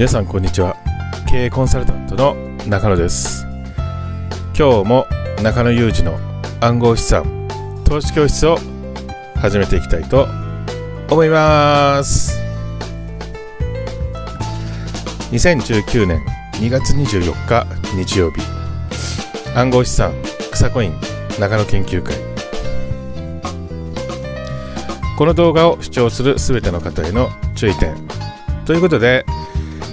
皆さんこんにちは経営コンサルタントの中野です今日も中野裕二の暗号資産投資教室を始めていきたいと思います2019年2月24日日曜日暗号資産草コイン中野研究会この動画を視聴するすべての方への注意点ということで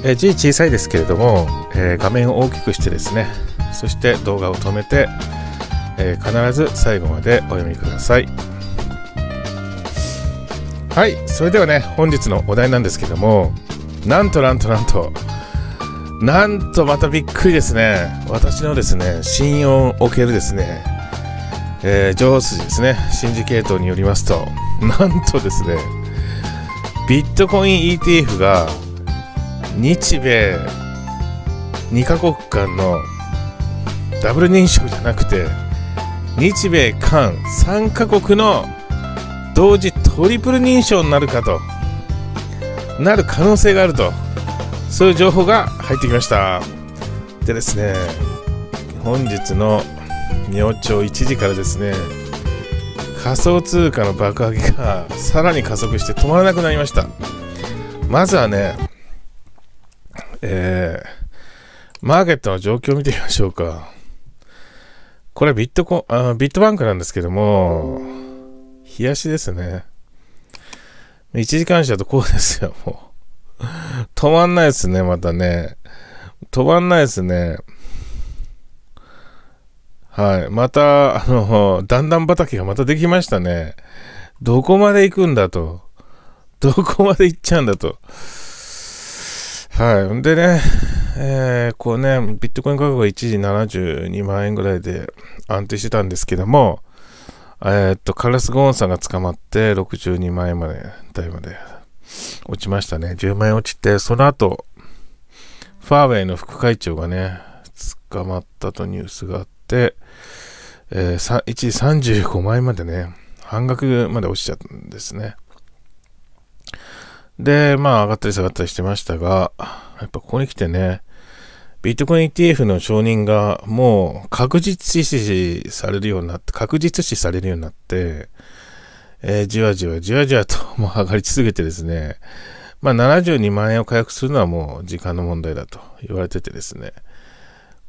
えー、字小さいですけれども、えー、画面を大きくしてですねそして動画を止めて、えー、必ず最後までお読みくださいはいそれではね本日のお題なんですけどもなんとなんとなんとなんとまたびっくりですね私のですね信用を受けるですね、えー、情報筋ですねシンジケートによりますとなんとですねビットコイン ETF が日米2カ国間のダブル認証じゃなくて日米韓3カ国の同時トリプル認証になるかとなる可能性があるとそういう情報が入ってきましたでですね本日の明朝1時からですね仮想通貨の爆上げがさらに加速して止まらなくなりましたまずはねえー、マーケットの状況を見てみましょうか。これビットコあ、ビットバンクなんですけども、冷やしですね。1時間車だとこうですよ、もう。止まんないですね、またね。止まんないですね。はい。また、あの、段々畑がまたできましたね。どこまで行くんだと。どこまで行っちゃうんだと。はい。でね、えー、こうね、ビットコイン価格が一時72万円ぐらいで安定してたんですけども、えー、っと、カラスゴーンさんが捕まって62万円まで、だいまで落ちましたね。10万円落ちて、その後、ファーウェイの副会長がね、捕まったとニュースがあって、えー、一時35万円までね、半額まで落ちちゃったんですね。で、まあ上がったり下がったりしてましたが、やっぱここに来てね、ビットコイン ETF の承認がもう確実視されるようになって、確実視されるようになって、えー、じわじわじわじわともう上がり続けてですね、まあ72万円を回復するのはもう時間の問題だと言われててですね、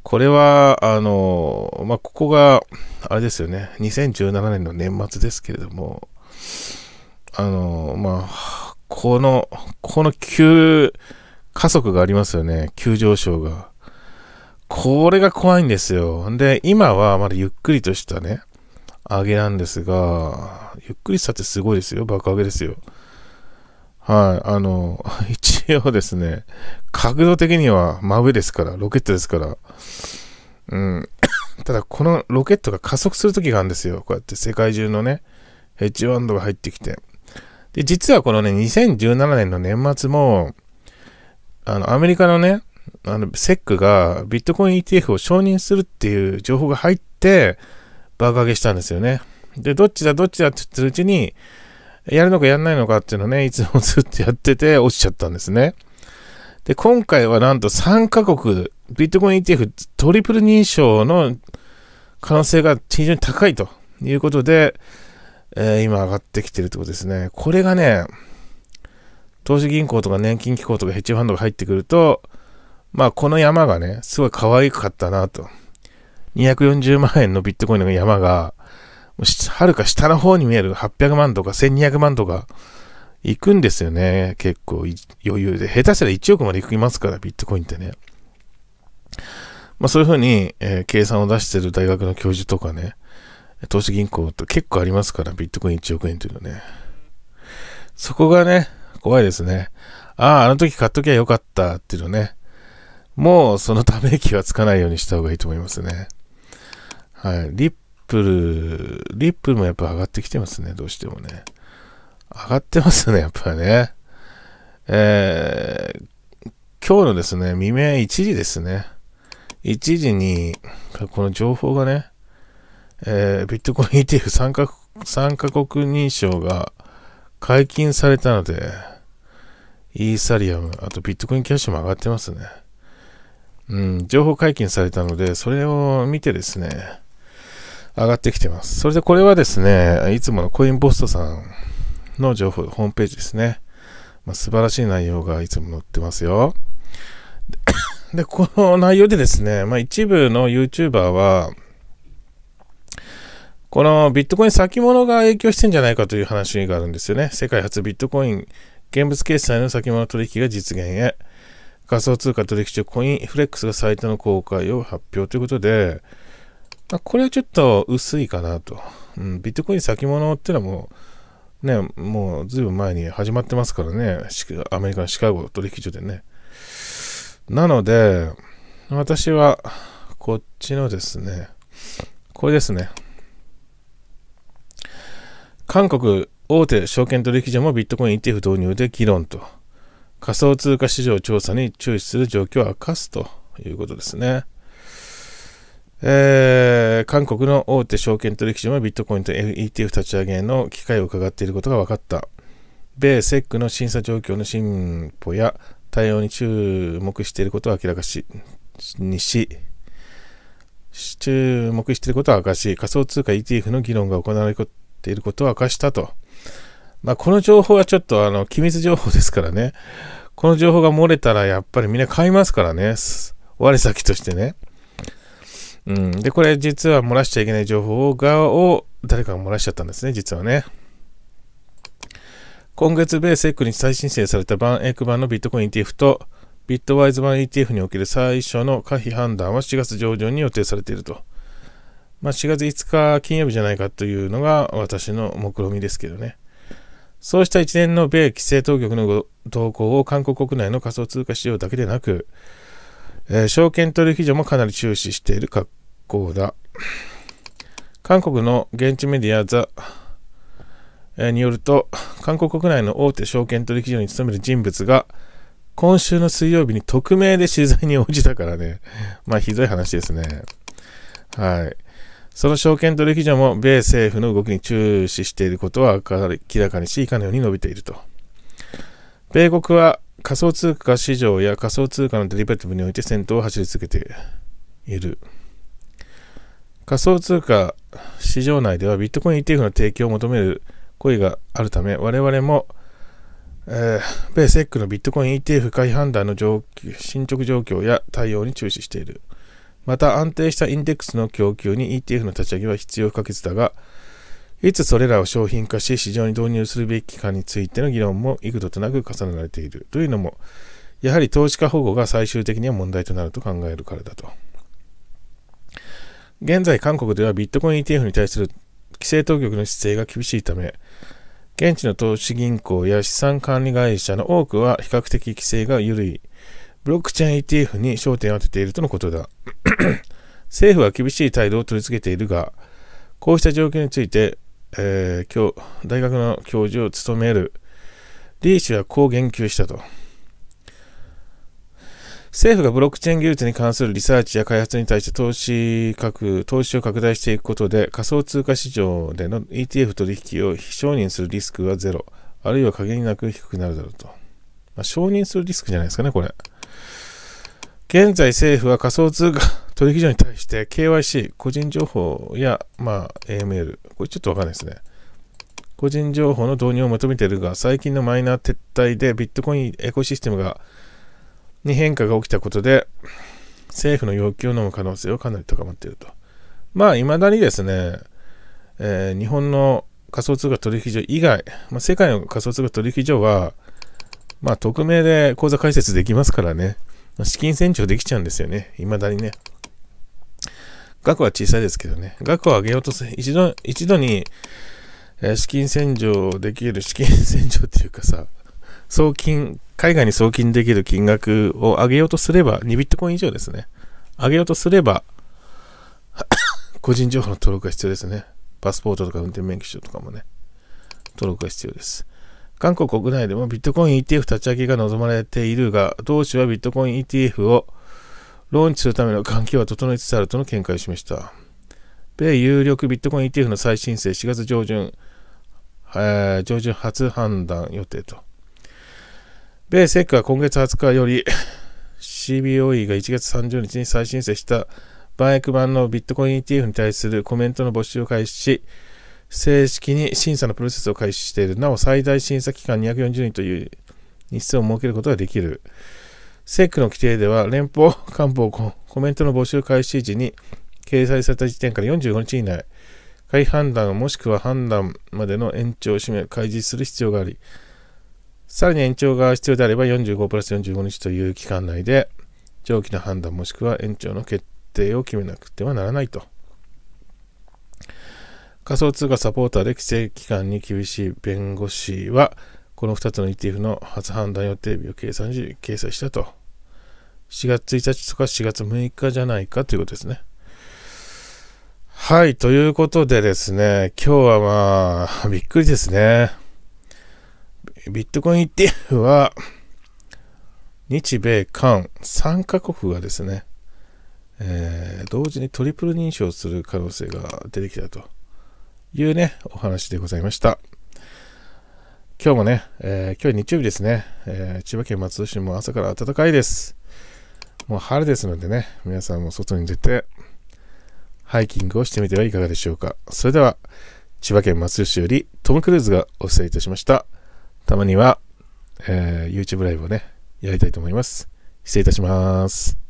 これは、あの、まあ、ここが、あれですよね、2017年の年末ですけれども、あの、まあ、この、この急加速がありますよね。急上昇が。これが怖いんですよ。で、今はまだゆっくりとしたね、上げなんですが、ゆっくりしたってすごいですよ。爆上げですよ。はい、あの、一応ですね、角度的には真上ですから、ロケットですから。うん。ただ、このロケットが加速するときがあるんですよ。こうやって世界中のね、H1 度が入ってきて。で、実はこのね、2017年の年末も、あの、アメリカのね、あの、セックがビットコイン ETF を承認するっていう情報が入って、爆上げしたんですよね。で、どっちだどっちだって言ってるうちに、やるのかやんないのかっていうのをね、いつもずっとやってて落ちちゃったんですね。で、今回はなんと3カ国、ビットコイン ETF トリプル認証の可能性が非常に高いということで、えー、今上がってきてるってことですね。これがね、投資銀行とか年金機構とかヘッジファンドが入ってくると、まあこの山がね、すごい可愛かったなと。240万円のビットコインの山が、はるか下の方に見える800万とか1200万とか行くんですよね。結構余裕で。下手したら1億まで行きますから、ビットコインってね。まあそういうふうに、えー、計算を出してる大学の教授とかね、投資銀行と結構ありますから、ビットコイン1億円というのね。そこがね、怖いですね。ああ、あの時買っときゃよかったっていうのね。もうそのため息はつかないようにした方がいいと思いますね。はい。リップル、リップルもやっぱ上がってきてますね、どうしてもね。上がってますね、やっぱね。えー、今日のですね、未明1時ですね。1時に、この情報がね、えー、ビットコイン e t f 参加、参加国認証が解禁されたので、イーサリアム、あとビットコインキャッシュも上がってますね。うん、情報解禁されたので、それを見てですね、上がってきてます。それでこれはですね、いつものコインボストさんの情報、ホームページですね。まあ、素晴らしい内容がいつも載ってますよ。で、この内容でですね、まあ、一部の YouTuber は、このビットコイン先物が影響してんじゃないかという話があるんですよね。世界初ビットコイン現物決済の先物取引が実現へ。仮想通貨取引所コインフレックスがサイトの公開を発表ということで、これはちょっと薄いかなと。うん、ビットコイン先物っていうのはもう、ね、もうずいぶん前に始まってますからね。アメリカのシカゴ取引所でね。なので、私は、こっちのですね、これですね。韓国大手証券取引所もビットコイン ETF 導入で議論と、仮想通貨市場調査に注視する状況を明かすということですね。えー、韓国の大手証券取引所もビットコインと ETF 立ち上げの機会を伺っていることが分かった。米セックの審査状況の進歩や対応に注目していることを明らかし、にし、注目していることは明かし、仮想通貨 ETF の議論が行われることっていることを明かしたと。まあ、この情報はちょっとあの機密情報ですからね。この情報が漏れたらやっぱりみんな買いますからね。我先としてね。うん、で、これ実は漏らしちゃいけない情報が、を誰かが漏らしちゃったんですね、実はね。今月、米セックに再申請されたバンエク版のビットコイン ETF とビットワイズ版 ETF における最初の可否判断は7月上旬に予定されていると。まあ、4月5日金曜日じゃないかというのが私の目論見みですけどね。そうした一連の米規制当局の動向を韓国国内の仮想通貨市場だけでなく、えー、証券取引所もかなり注視している格好だ。韓国の現地メディアザ、えー、によると、韓国国内の大手証券取引所に勤める人物が、今週の水曜日に匿名で取材に応じたからね、まあひどい話ですね。はい。その証券取引所も米政府の動きに注視していることは明らかにし、以下のように述べていると。米国は仮想通貨市場や仮想通貨のデリバティブにおいて先頭を走り続けている。仮想通貨市場内ではビットコイン ETF の提供を求める声があるため、我々も、えー、米セックのビットコイン ETF 買い判断の進捗状況や対応に注視している。また安定したインデックスの供給に ETF の立ち上げは必要不可欠だが、いつそれらを商品化し市場に導入するべきかについての議論も幾度となく重ねられているというのも、やはり投資家保護が最終的には問題となると考えるからだと。現在、韓国ではビットコイン ETF に対する規制当局の姿勢が厳しいため、現地の投資銀行や資産管理会社の多くは比較的規制が緩いブロックチェーン ETF に焦点を当てているとのことだ。政府は厳しい態度を取り付けているが、こうした状況について、えー、今日大学の教授を務めるリー氏はこう言及したと。政府がブロックチェーン技術に関するリサーチや開発に対して投資各投資を拡大していくことで仮想通貨市場での ETF 取引を非承認するリスクはゼロ、あるいは限りなく低くなるだろうと。まあ、承認するリスクじゃないですかね、これ。現在政府は仮想通貨取引所に対して KYC、個人情報や、まあ、AML、これちょっとわかんないですね。個人情報の導入を求めているが、最近のマイナー撤退でビットコインエコシステムがに変化が起きたことで、政府の要求を飲む可能性をかなり高まっていると。まあ、いまだにですね、えー、日本の仮想通貨取引所以外、まあ、世界の仮想通貨取引所は、まあ、匿名で口座開設できますからね、ま資金洗浄できちゃうんですよね、いまだにね。額は小さいですけどね。額を上げようとせ、一度、一度に、えー、資金洗浄できる、資金洗浄っていうかさ、送金、海外に送金できる金額を上げようとすれば、2ビットコイン以上ですね。上げようとすれば 個人情報の登録が必要ですね。パスポートとか運転免許証とかもね、登録が必要です。韓国国内でもビットコイン ETF 立ち上げが望まれているが、同種はビットコイン ETF をローンチするための環境は整いつつあるとの見解を示した。米有力ビットコイン ETF の再申請4月上旬、えー、上旬初判断予定と。米政府は今月20日より CBOE が1月30日に再申請した万億版のビットコイン ETF に対するコメントの募集を開始し、正式に審査のプロセスを開始している。なお、最大審査期間240人という日数を設けることができる。政府の規定では連邦官房コメントの募集開始時に掲載された時点から45日以内、会判断もしくは判断までの延長をめ、開示する必要があり、さらに延長が必要であれば45プラス45日という期間内で、上記の判断もしくは延長の決定を決めなくてはならないと。仮想通貨サポーターで規制期間に厳しい弁護士は、この2つの ETF の初判断予定日を計算し、掲載したと。4月1日とか4月6日じゃないかということですね。はい、ということでですね、今日はまあ、びっくりですね。ビットコイン ETF は、日米韓3カ国がですね、えー、同時にトリプル認証する可能性が出てきたというね、お話でございました。今日もね、えー、今日日曜日ですね、えー、千葉県松戸市も朝から暖かいです。もう春ですのでね、皆さんも外に出て、ハイキングをしてみてはいかがでしょうか。それでは、千葉県松江市よりトム・クルーズがお伝えいたしました。たまには、えー、YouTube ライブをね、やりたいと思います。失礼いたします。